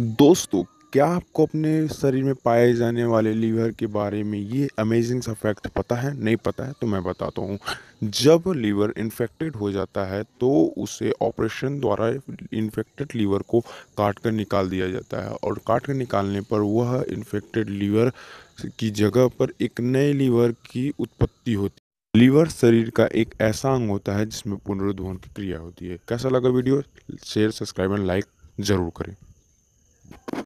दोस्तों क्या आपको अपने शरीर में पाए जाने वाले लीवर के बारे में ये अमेजिंग सा फैक्ट पता है नहीं पता है तो मैं बताता हूँ जब लीवर इन्फेक्टेड हो जाता है तो उसे ऑपरेशन द्वारा इन्फेक्टेड लीवर को काट कर निकाल दिया जाता है और काट कर निकालने पर वह इन्फेक्टेड लीवर की जगह पर एक नए लीवर की उत्पत्ति होती है लीवर शरीर का एक ऐसा अंग होता है जिसमें पुनरुद्धार की क्रिया होती है कैसा लगा video share subscribe and like ज़रूर करें